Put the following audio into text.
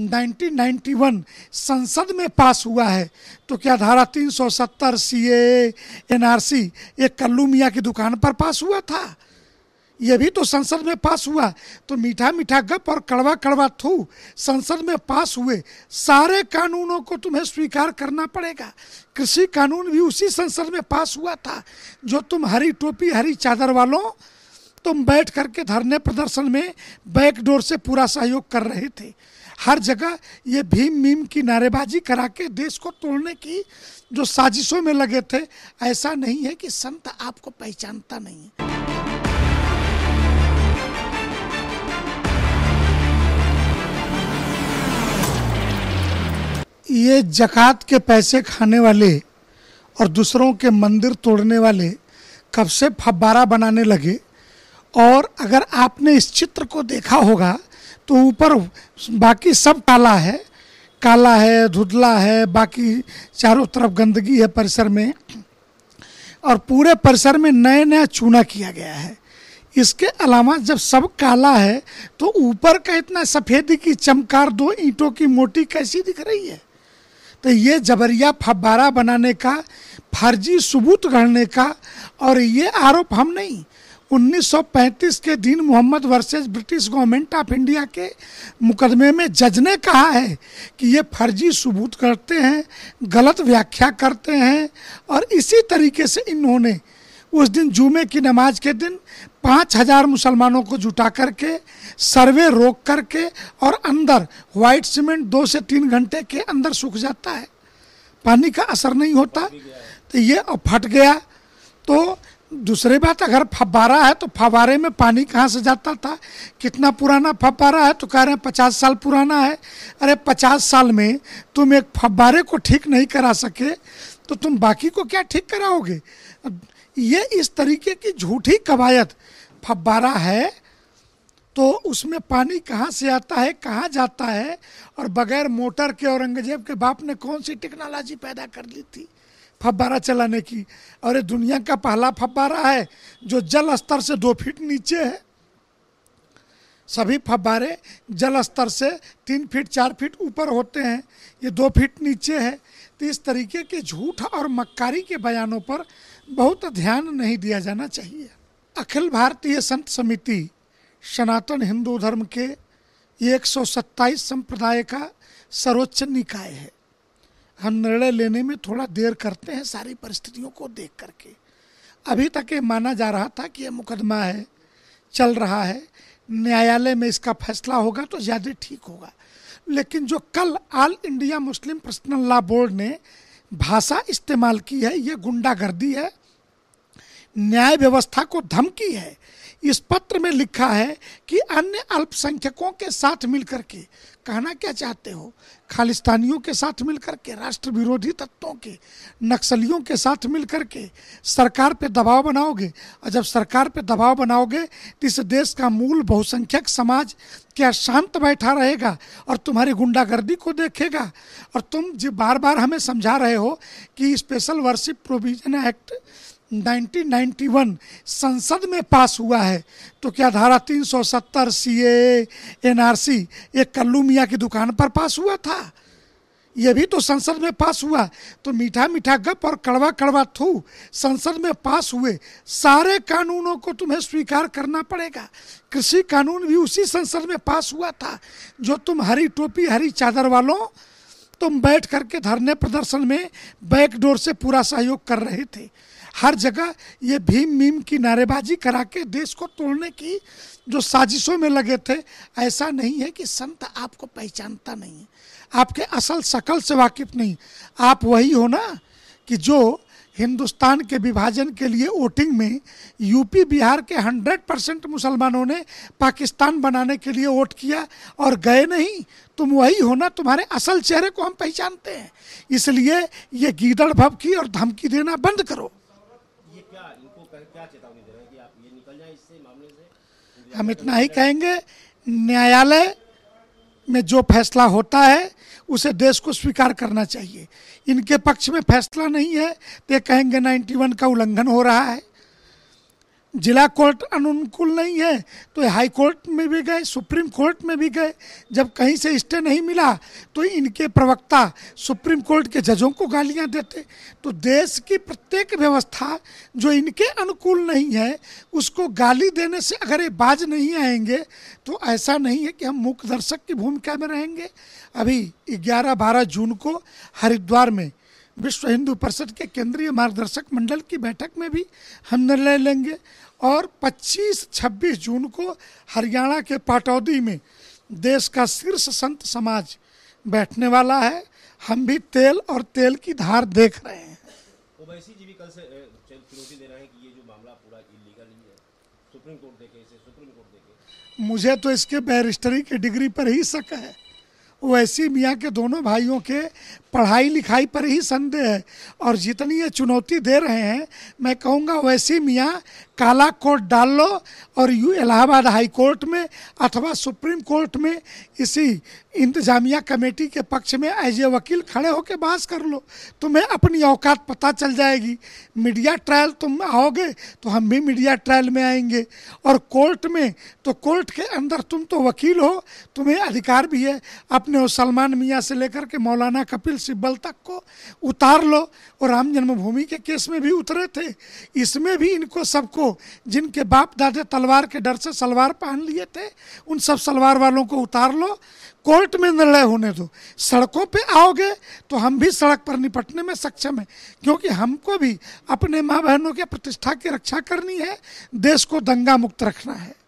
1991 संसद में पास हुआ है तो क्या धारा 370 आर एनआरसी एक कल्लू मियाँ की दुकान पर पास हुआ था यह भी तो संसद में पास हुआ तो मीठा मीठा गप और कड़वा कड़वा थू संसद में पास हुए सारे कानूनों को तुम्हें स्वीकार करना पड़ेगा कृषि कानून भी उसी संसद में पास हुआ था जो तुम हरी टोपी हरी चादर वालों तुम बैठ करके धरने प्रदर्शन में बैकडोर से पूरा सहयोग कर रहे थे हर जगह ये भीम मीम की नारेबाजी करा के देश को तोड़ने की जो साजिशों में लगे थे ऐसा नहीं है कि संत आपको पहचानता नहीं ये जकात के पैसे खाने वाले और दूसरों के मंदिर तोड़ने वाले कब से फब्बारा बनाने लगे और अगर आपने इस चित्र को देखा होगा तो ऊपर बाकी सब काला है काला है धुधला है बाकी चारों तरफ गंदगी है परिसर में और पूरे परिसर में नया नया चूना किया गया है इसके अलावा जब सब काला है तो ऊपर का इतना सफ़ेदी की चमकार दो ईंटों की मोटी कैसी दिख रही है तो ये जबरिया फब्बारा बनाने का फर्जी सबूत गढ़ने का और ये आरोप हम नहीं 1935 के दिन Mohammed versus British government of India के मुकदमे में जज ने कहा है कि ये फर्जी सबूत करते हैं गलत व्याख्या करते हैं और इसी तरीके से इन्होंने उस दिन जुमे की नमाज के दिन पाँच हज़ार मुसलमानों को जुटा करके सर्वे रोक करके और अंदर वाइट सीमेंट दो से तीन घंटे के अंदर सूख जाता है पानी का असर नहीं होता तो ये फट गया तो दूसरी बात अगर फव्वारा है तो फव्वारे में पानी कहाँ से जाता था कितना पुराना फव्वारा है तो कह रहे हैं पचास साल पुराना है अरे पचास साल में तुम एक फव्वारे को ठीक नहीं करा सके तो तुम बाकी को क्या ठीक कराओगे ये इस तरीके की झूठी कवायद फव्वारा है तो उसमें पानी कहाँ से आता है कहाँ जाता है और बगैर मोटर के औरंगजेब के बाप ने कौन सी टेक्नोलॉजी पैदा कर ली थी फब्बारा चलाने की और ये दुनिया का पहला फब्बारा है जो जल स्तर से दो फीट नीचे है सभी फब्बारे जल स्तर से तीन फीट चार फीट ऊपर होते हैं ये दो फीट नीचे है तो इस तरीके के झूठ और मक्कारी के बयानों पर बहुत ध्यान नहीं दिया जाना चाहिए अखिल भारतीय संत समिति सनातन हिंदू धर्म के एक संप्रदाय का सर्वोच्च निकाय है हम निर्णय लेने में थोड़ा देर करते हैं सारी परिस्थितियों को देख करके अभी तक ये माना जा रहा था कि ये मुकदमा है चल रहा है न्यायालय में इसका फैसला होगा तो ज़्यादा ठीक होगा लेकिन जो कल All India Muslim Personal Law Board ने भाषा इस्तेमाल की है ये गुंडागर्दी है न्याय व्यवस्था को धमकी है इस पत्र में लिखा है कि अन्य अल्पसंख्यकों के साथ मिलकर के कहना क्या चाहते हो खालिस्तानियों के साथ मिलकर के राष्ट्र विरोधी तत्वों के नक्सलियों के साथ मिलकर के सरकार पे दबाव बनाओगे और जब सरकार पे दबाव बनाओगे तो इस देश का मूल बहुसंख्यक समाज क्या शांत बैठा रहेगा और तुम्हारी गुंडागर्दी को देखेगा और तुम जो बार बार हमें समझा रहे हो कि स्पेशल वर्शिप प्रोविजन एक्ट 1991 संसद में पास हुआ है तो क्या धारा 370 सौ सत्तर सी ए एन आर सी ये कल्लू मियाँ की दुकान पर पास हुआ था ये भी तो संसद में पास हुआ तो मीठा मीठा गप और कड़वा कड़वा थू संसद में पास हुए सारे कानूनों को तुम्हें स्वीकार करना पड़ेगा कृषि कानून भी उसी संसद में पास हुआ था जो तुम हरी टोपी हरी चादर वालों तुम बैठ करके धरने प्रदर्शन में बैकडोर से पूरा सहयोग कर रहे थे हर जगह ये भीम मीम की नारेबाजी करा के देश को तोड़ने की जो साजिशों में लगे थे ऐसा नहीं है कि संत आपको पहचानता नहीं है आपके असल शकल से वाकिफ नहीं आप वही हो ना कि जो हिंदुस्तान के विभाजन के लिए वोटिंग में यूपी बिहार के 100 परसेंट मुसलमानों ने पाकिस्तान बनाने के लिए वोट किया और गए नहीं तुम वही हो ना तुम्हारे असल चेहरे को हम पहचानते हैं इसलिए ये गीदड़ भव की और धमकी देना बंद करो क्या चेतावनी दे रहे हैं कि आप ये निकल इससे मामले से हम इतना तो ही कहेंगे न्यायालय में जो फैसला होता है उसे देश को स्वीकार करना चाहिए इनके पक्ष में फैसला नहीं है तो कहेंगे 91 का उल्लंघन हो रहा है जिला कोर्ट अनुकूल नहीं है तो हाई कोर्ट में भी गए सुप्रीम कोर्ट में भी गए जब कहीं से स्टे नहीं मिला तो इनके प्रवक्ता सुप्रीम कोर्ट के जजों को गालियां देते तो देश की प्रत्येक व्यवस्था जो इनके अनुकूल नहीं है उसको गाली देने से अगर ये बाज नहीं आएंगे तो ऐसा नहीं है कि हम मूक दर्शक की भूमिका में रहेंगे अभी ग्यारह बारह जून को हरिद्वार में विश्व हिंदू परिषद के केंद्रीय मार्गदर्शक मंडल की बैठक में भी हम निर्णय लेंगे और 25-26 जून को हरियाणा के पाटौदी में देश का शीर्ष संत समाज बैठने वाला है हम भी तेल और तेल की धार देख रहे हैं ओवैसी जी भी कल से चुनौती दे रहे हैं कि ये जो मामला पूरा इलीगल ही है सुप्रीम कोर्ट देखे इसे सुप्रीम कोर्ट देखे मुझे तो इसके बैरिस्टरी की डिग्री पर ही शक है वैसी मियाँ के दोनों भाइयों के पढ़ाई लिखाई पर ही संदेह है और जितनी ये चुनौती दे रहे हैं मैं कहूँगा वैसी मियाँ काला कोर्ट डाल लो और यू इलाहाबाद हाई कोर्ट में अथवा सुप्रीम कोर्ट में इसी इंतजामिया कमेटी के पक्ष में एज ए वकील खड़े होकर बहस कर लो तुम्हें अपनी औकात पता चल जाएगी मीडिया ट्रायल तुम आओगे तो हम भी मीडिया ट्रायल में आएंगे और कोर्ट में तो कोर्ट के अंदर तुम तो वकील हो तुम्हें अधिकार भी है अपने अपने सलमान मियाँ से लेकर के मौलाना कपिल सिब्बल तक को उतार लो और राम जन्मभूमि के केस में भी उतरे थे इसमें भी इनको सबको जिनके बाप दादे तलवार के डर से सलवार पहन लिए थे उन सब सलवार वालों को उतार लो कोर्ट में निर्णय होने दो सड़कों पे आओगे तो हम भी सड़क पर निपटने में सक्षम हैं क्योंकि हमको भी अपने माँ बहनों के प्रतिष्ठा की रक्षा करनी है देश को दंगा मुक्त रखना है